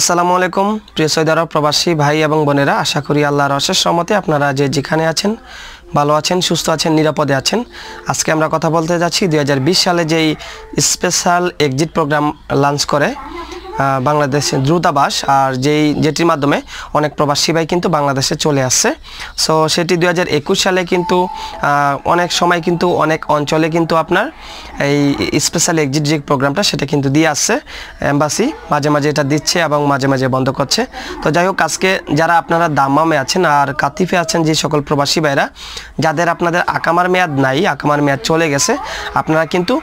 আসসালামু আলাইকুম প্রিয় সৈদারা প্রবাসী ভাই এবং বোনেরা আশা করি আল্লাহর অশেষ সম্মতে আপনারা যে যেখানে আছেন ভালো আছেন সুস্থ আছেন নিরাপদে আছেন আজকে আমরা কথা বলতে যাচ্ছি দুই সালে যেই স্পেশাল এক্সিট প্রোগ্রাম লঞ্চ করে বাংলাদেশের দ্রুতাবাস আর যেই যেটির মাধ্যমে অনেক প্রবাসী ভাই কিন্তু বাংলাদেশে চলে আসছে সো সেটি দু সালে কিন্তু অনেক সময় কিন্তু অনেক অঞ্চলে কিন্তু আপনার এই স্পেশাল এক্সিট যে প্রোগ্রামটা সেটা কিন্তু দিয়ে আসছে এম্বাসি মাঝে মাঝে এটা দিচ্ছে এবং মাঝে মাঝে বন্ধ করছে তো যাই হোক আজকে যারা আপনারা দামামে আছেন আর কাতিফে আছেন যে সকল প্রবাসী ভাইরা যাদের আপনাদের আকামার মেয়াদ নাই আকামার মেয়াদ চলে গেছে আপনারা কিন্তু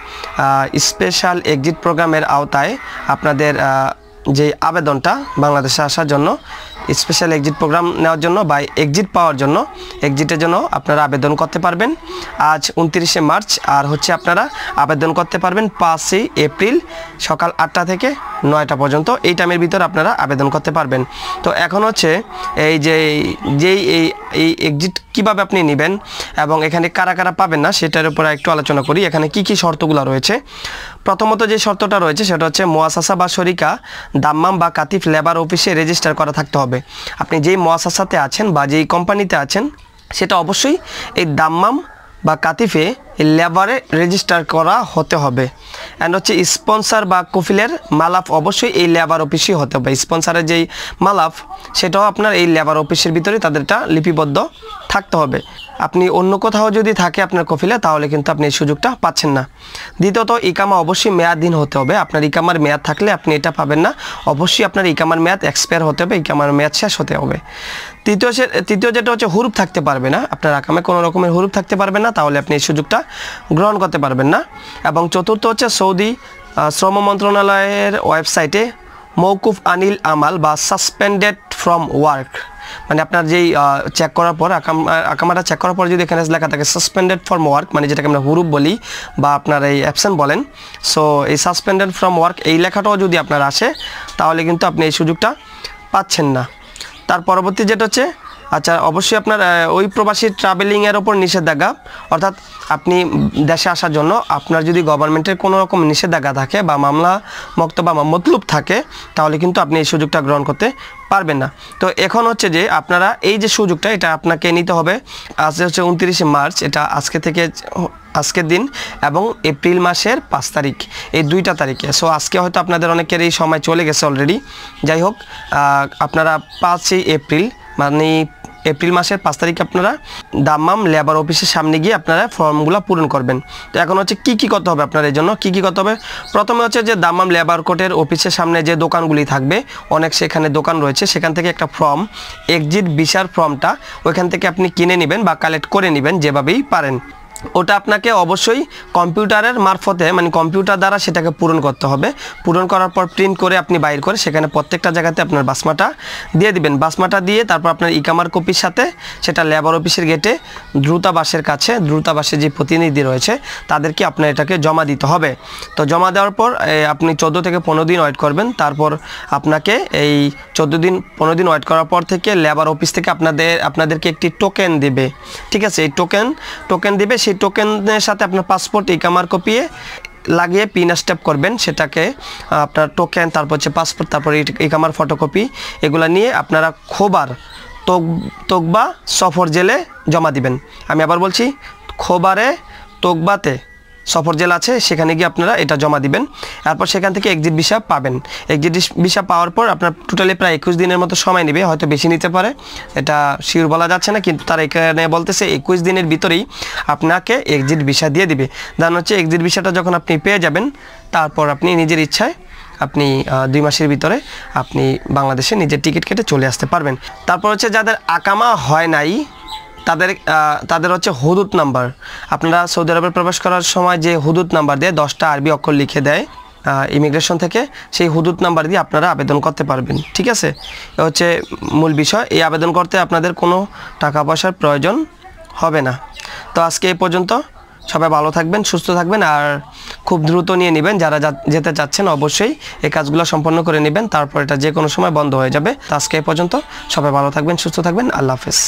স্পেশাল এক্সিট প্রোগ্রামের আওতায় আপনাদের যে আবেদনটা বাংলাদেশে আসার জন্য স্পেশাল এক্সিট প্রোগ্রাম নেওয়ার জন্য বা এক্সিট পাওয়ার জন্য এক্সিটের জন্য আপনারা আবেদন করতে পারবেন আজ উনত্রিশে মার্চ আর হচ্ছে আপনারা আবেদন করতে পারবেন পাঁচই এপ্রিল সকাল আটটা থেকে নয়টা পর্যন্ত এই টাইমের ভিতর আপনারা আবেদন করতে পারবেন তো এখন হচ্ছে এই যে যেই এই এই এক্সিট কিভাবে আপনি নেবেন এবং এখানে কারা কারা পাবেন না সেটার উপর একটু আলোচনা করি এখানে কি কি শর্তগুলো রয়েছে প্রথমত যে শর্তটা রয়েছে সেটা হচ্ছে মোয়াসাসা বা শরিকা দাম্মাম বা কাতিফ লেবার অফিসে রেজিস্টার করা থাকতে হবে আপনি যেই মোয়াসাসাতে আছেন বা যেই কোম্পানিতে আছেন সেটা অবশ্যই এই দাম্মাম বা কাতিফে লেবারে রেজিস্টার করা হতে হবে অ্যান্ড হচ্ছে স্পন্সার বা কফিলের মালাফ অবশ্যই এই লেবার অফিসই হতে হবে স্পন্সারের যেই মালাফ সেটাও আপনার এই লেবার অফিসের ভিতরে তাদেরটা লিপিবদ্ধ থাকতে হবে আপনি অন্য কোথাও যদি থাকে আপনার কফিলে তাহলে কিন্তু আপনি এই সুযোগটা পাচ্ছেন না দ্বিতীয়ত ইকামা অবশ্যই মেয়াদহীন হতে হবে আপনার ইকামার মেয়াদ থাকলে আপনি এটা পাবেন না অবশ্যই আপনার ইকামার মেয়াদ এক্সপায়ার হতে হবে ইকামার মেয়াদ শেষ হতে হবে তৃতীয় তৃতীয় যেটা হচ্ছে হুরুপ থাকতে পারবে না আপনার আকামে কোনো রকমের হুরুপ থাকতে পারবে না তাহলে আপনি এই সুযোগটা গ্রহণ করতে পারবেন না এবং চতুর্থ হচ্ছে সৌদি শ্রম মন্ত্রণালয়ের ওয়েবসাইটে মৌকুফ আনিল আমাল বা সাসপেন্ডেড ফ্রম ওয়ার্ক মানে আপনার যেই চেক করার পর আকামা আকামাটা চেক করার পর যদি এখানে লেখা থাকে সাসপেন্ডেড ফ্রম ওয়ার্ক মানে যেটাকে আমরা হুরুপ বলি বা আপনার এই অ্যাবসেন্ট বলেন সো এই সাসপেন্ডেড ফ্রম ওয়ার্ক এই লেখাটাও যদি আপনার আসে তাহলে কিন্তু আপনি এই সুযোগটা পাচ্ছেন না তার পরবর্তী যেটা হচ্ছে আচ্ছা অবশ্যই আপনার ওই প্রবাসী ট্রাভেলিংয়ের ওপর নিষেধাজ্ঞা অর্থাৎ আপনি দেশে আসার জন্য আপনার যদি গভর্নমেন্টের কোনো রকম নিষেধাজ্ঞা থাকে বা মামলা মক্ত বা মতলুব থাকে তাহলে কিন্তু আপনি এই সুযোগটা গ্রহণ করতে পারবেন না তো এখন হচ্ছে যে আপনারা এই যে সুযোগটা এটা আপনাকে নিতে হবে আজ হচ্ছে উনত্রিশে মার্চ এটা আজকে থেকে আজকের দিন এবং এপ্রিল মাসের পাঁচ তারিখ এই দুইটা তারিখে সো আজকে হয়তো আপনাদের অনেকের এই সময় চলে গেছে অলরেডি যাই হোক আপনারা পাঁচই এপ্রিল মানে এপ্রিল মাসের পাঁচ তারিখে আপনারা দামাম লেবার অফিসের সামনে গিয়ে আপনারা ফর্মগুলো পূরণ করবেন তো এখন হচ্ছে কি কি করতে হবে আপনার এই জন্য কি কি করতে হবে প্রথমে হচ্ছে যে দামাম লেবার কোর্টের অফিসের সামনে যে দোকানগুলি থাকবে অনেক সেখানে দোকান রয়েছে সেখান থেকে একটা ফর্ম এক্সিট বিচার ফর্মটা ওইখান থেকে আপনি কিনে নেবেন বা কালেক্ট করে নেবেন যেভাবেই পারেন ওটা আপনাকে অবশ্যই কম্পিউটারের মারফতে মানে কম্পিউটার দ্বারা সেটাকে পূরণ করতে হবে পূরণ করার পর প্রিন্ট করে আপনি বাইর করে সেখানে প্রত্যেকটা জায়গাতে আপনার বাসমাটা দিয়ে দিবেন বাসমাটা দিয়ে তারপর আপনার ইকামার কপির সাথে সেটা লেবার অফিসের গেটে দ্রুতাবাসের কাছে দ্রুতাবাসের যে প্রতিনিধি রয়েছে তাদেরকে আপনার এটাকে জমা দিতে হবে তো জমা দেওয়ার পর আপনি চোদ্দো থেকে পনেরো দিন ওয়েট করবেন তারপর আপনাকে এই চোদ্দো দিন পনেরো দিন ওয়েট করার পর থেকে লেবার অফিস থেকে আপনাদের আপনাদেরকে একটি টোকেন দেবে ঠিক আছে এই টোকেন টোকেন দেবে সেই টোকেনের সাথে আপনার পাসপোর্ট কামার কপিয়ে লাগিয়ে পিন স্টেপ করবেন সেটাকে আপনার টোকেন তারপর হচ্ছে পাসপোর্ট তারপর এই ইকামার ফটোকপি এগুলো নিয়ে আপনারা খোবার তোক তোকবা সফর জেলে জমা দিবেন আমি আবার বলছি খোবারে তোকবাতে সফর জেলা আছে সেখানে গিয়ে আপনারা এটা জমা দিবেন তারপর সেখান থেকে এক্সিট ভিসা পাবেন এক্সিট ভিসা পাওয়ার পর আপনার টোটালি প্রায় একুশ দিনের মতো সময় নেবে হয়তো বেশি নিতে পারে এটা শিওর বলা যাচ্ছে না কিন্তু তারা এখানে বলতেছে একুশ দিনের ভিতরেই আপনাকে এক্সিট ভিসা দিয়ে দিবে দান হচ্ছে এক্সিট ভিসাটা যখন আপনি পেয়ে যাবেন তারপর আপনি নিজের ইচ্ছায় আপনি দুই মাসের ভিতরে আপনি বাংলাদেশে নিজের টিকিট কেটে চলে আসতে পারবেন তারপর হচ্ছে যাদের আকামা হয় নাই তাদের তাদের হচ্ছে হদুত নাম্বার আপনারা সৌদি আরবে প্রবেশ করার সময় যে হদুত নাম্বার দেয় দশটা আরবি অক্ষর লিখে দেয় ইমিগ্রেশন থেকে সেই হদুত নাম্বার দিয়ে আপনারা আবেদন করতে পারবেন ঠিক আছে এ হচ্ছে মূল বিষয় এই আবেদন করতে আপনাদের কোনো টাকা পয়সার প্রয়োজন হবে না তো আজকে এই পর্যন্ত সবাই ভালো থাকবেন সুস্থ থাকবেন আর খুব দ্রুত নিয়ে নেবেন যারা যেতে চাচ্ছেন অবশ্যই এই কাজগুলো সম্পন্ন করে নেবেন তারপর এটা যে কোনো সময় বন্ধ হয়ে যাবে তো আজকে এই পর্যন্ত সবাই ভালো থাকবেন সুস্থ থাকবেন আল্লাহ হাফেজ